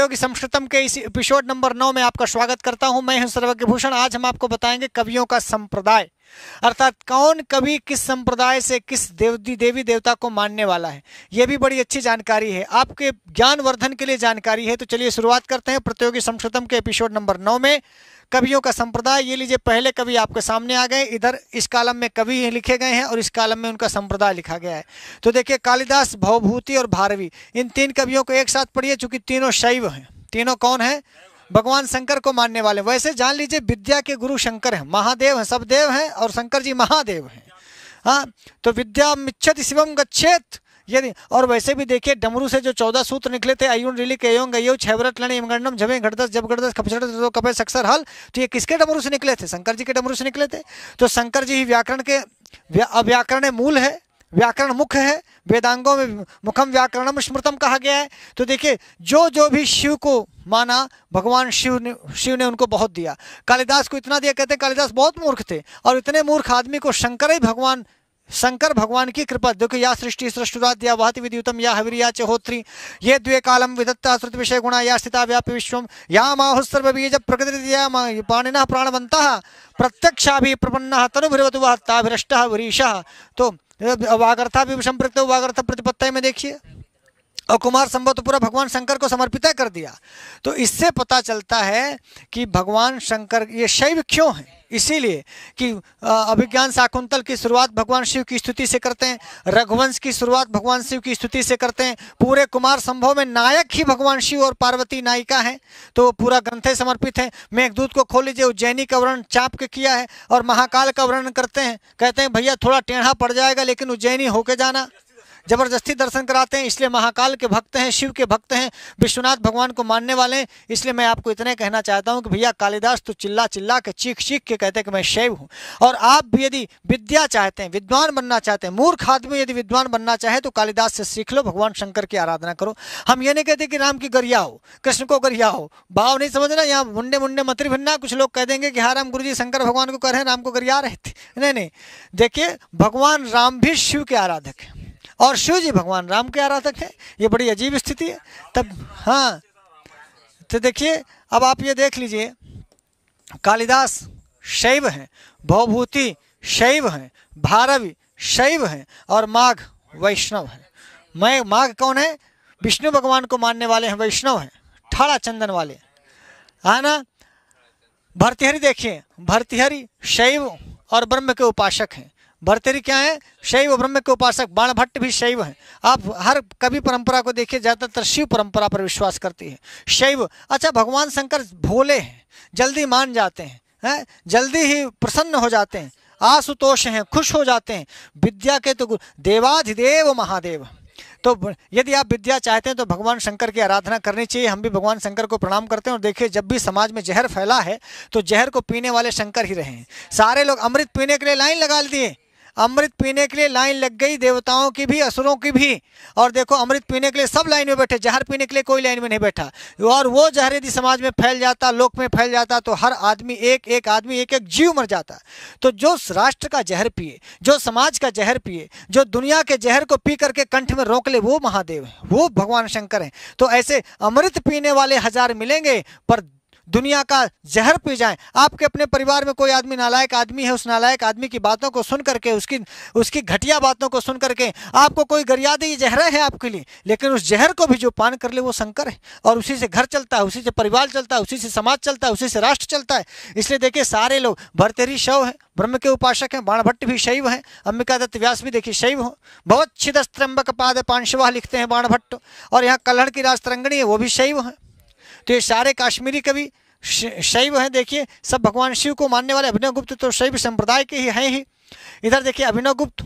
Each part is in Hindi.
सकते हो कि संस्कृतम के इस एपिसोड नंबर नौ में आपका स्वागत करता हूं मैं हूं सर्वज्ञ भूषण आज हम आपको बताएंगे कवियों का संप्रदाय अर्थात कौन कभी किस संप्रदाय से किस देवी देवी देवता को मानने वाला है यह भी बड़ी अच्छी जानकारी है आपके वर्धन के लिए जानकारी है तो चलिए शुरुआत करते हैं प्रतियोगी संशोधन के एपिसोड नंबर नौ में कवियों का संप्रदाय ये लीजिए पहले कवि आपके सामने आ गए इधर इस कालम में कवि लिखे गए हैं और इस कालम में उनका संप्रदाय लिखा गया है तो देखिए कालिदास भवभूति और भारवी इन तीन कवियों को एक साथ पढ़िए चूंकि तीनों शैव हैं तीनों कौन हैं भगवान शंकर को मानने वाले वैसे जान लीजिए विद्या के गुरु शंकर हैं महादेव हैं सब देव हैं और शंकर जी महादेव हैं हाँ तो विद्या मिच्छत शिवम गच्छेत यदि और वैसे भी देखिए डमरू से जो चौदह सूत्र निकले थे अयुन रिली एयोंग अयो छैवरट लण इमगणम झमे घड़दस जब घड़दस खपचट तो कपे सक्सर हल तो ये किसके डमरू से निकले थे शंकर जी के डमरू से निकले थे तो शंकर जी ही व्याकरण के व्या, व्याकरण मूल है व्याकरण मुख्य है वेदांगों में मुखम व्याकरणम स्मृतम कहा गया है तो देखिए जो जो भी शिव को माना भगवान शिव ने शिव ने उनको बहुत दिया कालिदास को इतना दिया कहते हैं कालिदास बहुत मूर्ख थे और इतने मूर्ख आदमी को शंकर ही भगवान शंकर भगवान की कृपा दुख या सृष्टि सृष्टुरा या वहति विद्युतम या हविरिया चहोत्री ये द्वे कालम विधत्ता श्रुति विषय गुणा या स्थिता व्यापी विश्व या माहुसर्व बीज प्रकृतिया पाणिन प्राणवंता भी प्रपन्न तनुभवतु वह ताभिष्ट वरीश तो वागर्था भी संप्रक्त वागर्थ प्रतिपत्त में देखिए और कुमार संभव तो पूरा भगवान शंकर को समर्पित कर दिया तो इससे पता चलता है कि भगवान शंकर ये शैव क्यों हैं इसीलिए कि अभिज्ञान शाकुंतल की शुरुआत भगवान शिव की स्तुति से करते हैं रघुवंश की शुरुआत भगवान शिव की स्तुति से करते हैं पूरे कुमार संभव में नायक ही भगवान शिव और पार्वती नायिका हैं तो पूरा ग्रंथे समर्पित है मेघदूत को खोल लीजिए उज्जैनी का वर्णन चाप के किया है और महाकाल का वर्णन करते हैं कहते हैं भैया थोड़ा टेढ़ा पड़ जाएगा लेकिन उज्जैनी होके जाना जबरदस्ती दर्शन कराते हैं इसलिए महाकाल के भक्त हैं शिव के भक्त हैं विश्वनाथ भगवान को मानने वाले हैं इसलिए मैं आपको इतने कहना चाहता हूँ कि भैया कालिदास तो चिल्ला चिल्ला के चीख चीख के कहते हैं कि मैं शैव हूँ और आप भी यदि विद्या चाहते हैं विद्वान बनना चाहते हैं मूर्ख आदमी यदि विद्वान बनना चाहे तो कालिदास से सीख लो भगवान शंकर की आराधना करो हम ये नहीं कहते कि राम की गरिया हो कृष्ण को गरिया हो भाव नहीं समझना यहाँ मुंडे मुंडे मंत्री भिन्ना कुछ लोग कह देंगे कि हाँ राम गुरु जी शंकर भगवान को कर रहे हैं राम को गरिया रहे थे नहीं नहीं देखिए भगवान राम भी शिव के आराधक हैं और शिव जी भगवान राम के आराधक हैं ये बड़ी अजीब स्थिति है तब हाँ तो देखिए अब आप ये देख लीजिए कालिदास शैव हैं भवभूति शैव हैं भारवी शैव हैं और माघ वैष्णव हैं मैं माघ कौन है विष्णु भगवान को मानने वाले हैं वैष्णव हैं ठाड़ा चंदन वाले है हाँ ना भरतिहरी देखिए भरतिहरी शैव और ब्रह्म के उपासक हैं भरतरी क्या है शैव ब्रह्म के उपासक बाण भट्ट भी शैव हैं आप हर कवि परंपरा को देखिए ज़्यादातर शिव परंपरा पर विश्वास करती है शैव अच्छा भगवान शंकर भोले हैं जल्दी मान जाते हैं है? जल्दी ही प्रसन्न हो जाते हैं आशुतोष हैं खुश हो जाते हैं विद्या के तो देवाधिदेव महादेव तो यदि आप विद्या चाहते हैं तो भगवान शंकर की आराधना करनी चाहिए हम भी भगवान शंकर को प्रणाम करते हैं और देखिए जब भी समाज में जहर फैला है तो जहर को पीने वाले शंकर ही रहे हैं सारे लोग अमृत पीने के लिए लाइन लगा दिए अमृत पीने के लिए लाइन लग गई देवताओं की भी असुरों की भी और देखो अमृत पीने के लिए सब लाइन में बैठे जहर पीने के लिए कोई लाइन में नहीं बैठा और वो जहर यदि समाज में फैल जाता लोक में फैल जाता तो हर आदमी एक एक आदमी एक एक जीव मर जाता तो जो राष्ट्र का जहर पिए जो समाज का जहर पिए जो दुनिया के जहर को पी करके कंठ में रोक ले वो महादेव हैं वो भगवान शंकर हैं तो ऐसे अमृत पीने वाले हजार मिलेंगे पर दुनिया का जहर पी जाएं आपके अपने परिवार में कोई आदमी नालायक आदमी है उस नालायक आदमी की बातों को सुन करके उसकी उसकी घटिया बातों को सुन करके आपको कोई गरियादी जहरा है आपके लिए लेकिन उस जहर को भी जो पान कर ले वो शंकर है और उसी से घर चलता है उसी से परिवार चलता है उसी से समाज चलता है उसी से राष्ट्र चलता है इसलिए देखिए सारे लोग भरतेरी शव है ब्रह्म के उपासक हैं बाणभट्ट भी शैव हैं अम्बिका दत्त व्यास भी देखिए शैव हो बहुत छिदस पाद पांशवाह लिखते हैं बाणभट्ट और यहाँ कलहड़ की राज है वो भी शैव हैं तो ये सारे काश्मीरी कवि शैव हैं देखिए सब भगवान शिव को मानने वाले अभिनव गुप्त तो शैव संप्रदाय के ही हैं ही इधर देखिए अभिनव गुप्त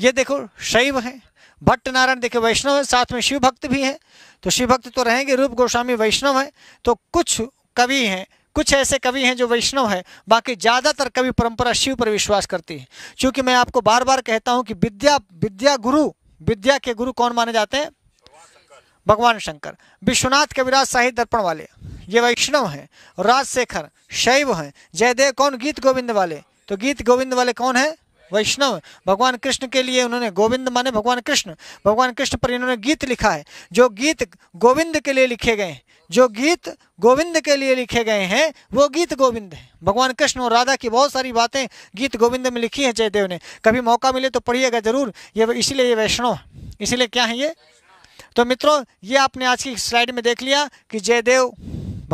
ये देखो शैव हैं भट्ट नारायण देखिए वैष्णव हैं साथ में शिव भक्त भी हैं तो शिव भक्त तो रहेंगे रूप गोस्वामी वैष्णव हैं तो कुछ कवि हैं कुछ ऐसे कवि हैं जो वैष्णव है बाकी ज़्यादातर कवि परंपरा शिव पर विश्वास करती है क्योंकि मैं आपको बार बार कहता हूँ कि विद्या विद्या गुरु विद्या के गुरु कौन माने जाते हैं भगवान शंकर विश्वनाथ कविराज साहित्य दर्पण वाले ये वैष्णव हैं राजशेखर शैव हैं जयदेव कौन गीत गोविंद वाले तो गीत गोविंद वाले कौन है वैष्णव भगवान कृष्ण के लिए उन्होंने गोविंद माने भगवान कृष्ण भगवान कृष्ण पर इन्होंने गीत लिखा है जो गीत गोविंद के लिए लिखे गए हैं जो गीत गोविंद के लिए लिखे गए हैं वो गीत गोविंद है भगवान कृष्ण और राधा की बहुत सारी बातें गीत गोविंद में लिखी हैं जयदेव ने कभी मौका मिले तो पढ़िएगा जरूर ये इसीलिए ये वैष्णव इसीलिए क्या है ये तो मित्रों ये आपने आज की स्लाइड में देख लिया कि जयदेव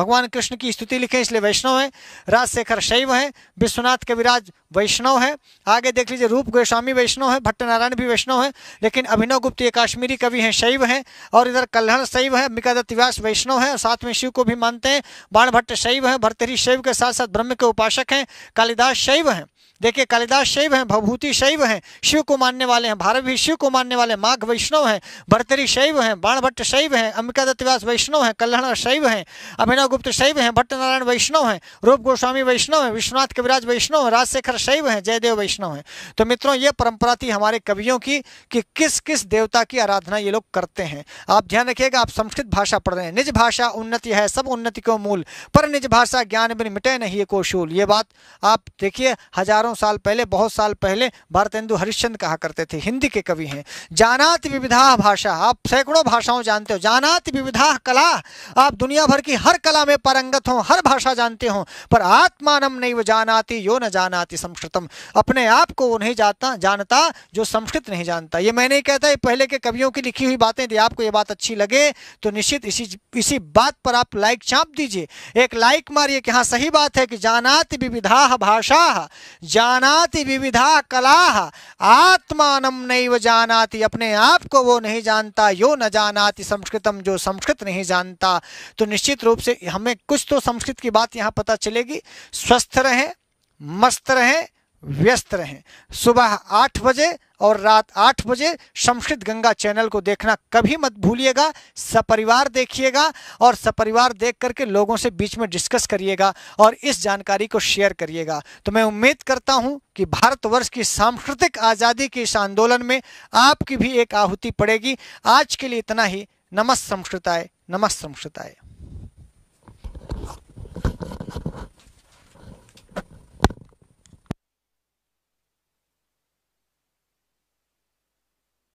भगवान कृष्ण की स्तुति लिखे इसलिए वैष्णव है राजशेखर शैव है विश्वनाथ कविराज वैष्णव है आगे देख लीजिए रूप गोस्वामी वैष्णव है नारायण भी वैष्णव है लेकिन अभिनव गुप्त ये काश्मीरी कवि हैं शैव हैं और इधर कल्हण शैव है मिकादत्त व्यास वैष्णव है और साथ में शिव को भी मानते हैं बाण भट्ट शैव है भरतरी शैव के साथ साथ ब्रह्म के उपासक हैं कालिदास शैव हैं देखिए कालिदास शैव हैं भवभूति शैव हैं शिव को मानने वाले हैं भारत भी शिव को मानने वाले माघ वैष्णव हैं भरतरी शैव हैं बाणभट्ट शैव हैं अंबिका व्यास वैष्णव हैं कल्याण शैव हैं अभिनव गुप्त शैव हैं भट्ट नारायण वैष्णव हैं रूप गोस्वामी वैष्णव हैं विश्वनाथ कविराज वैष्णव हैं राजशेखर शैव हैं जयदेव वैष्णव हैं तो मित्रों ये परंपरा थी हमारे कवियों की कि किस किस देवता की आराधना ये लोग करते हैं आप ध्यान रखिएगा आप संस्कृत भाषा पढ़ रहे हैं निज भाषा उन्नति है सब उन्नति को मूल पर निज भाषा ज्ञान बिन मिटे नहीं ये कोशूल ये बात आप देखिए हजारों साल पहले बहुत साल पहले भारतेंदु हरिश्चंद कहा करते थे हिंदी के कवि हैं जानात विविधा भाषा आप सैकड़ों भाषाओं जानते हो जानात विविधा कला आप दुनिया भर की हर कला कला में परंगत हो हर भाषा जानते हो पर आत्मानम नहीं वो जानाती यो न जानाती संस्कृतम अपने आप को वो नहीं जाता जानता जो संस्कृत नहीं जानता ये मैंने कहता है पहले के कवियों की लिखी हुई बातें यदि आपको ये बात अच्छी लगे तो निश्चित इसी इसी बात पर आप लाइक छाप दीजिए एक लाइक मारिए कि हाँ सही बात है कि जानाति विविधा भाषा जानाति विविधा कला आत्मानम नहीं वो जानाती अपने आप को वो नहीं जानता यो न जानाति संस्कृतम जो संस्कृत नहीं जानता तो निश्चित रूप से हमें कुछ तो संस्कृत की बात यहाँ पता चलेगी स्वस्थ रहें मस्त रहें व्यस्त रहें सुबह आठ बजे और रात आठ बजे संस्कृत गंगा चैनल को देखना कभी मत भूलिएगा सपरिवार देखिएगा और सपरिवार देख करके लोगों से बीच में डिस्कस करिएगा और इस जानकारी को शेयर करिएगा तो मैं उम्मीद करता हूं कि भारतवर्ष की सांस्कृतिक आज़ादी के इस आंदोलन में आपकी भी एक आहुति पड़ेगी आज के लिए इतना ही नमस्त नमस् नमस्त संस्कृत संस्कृताय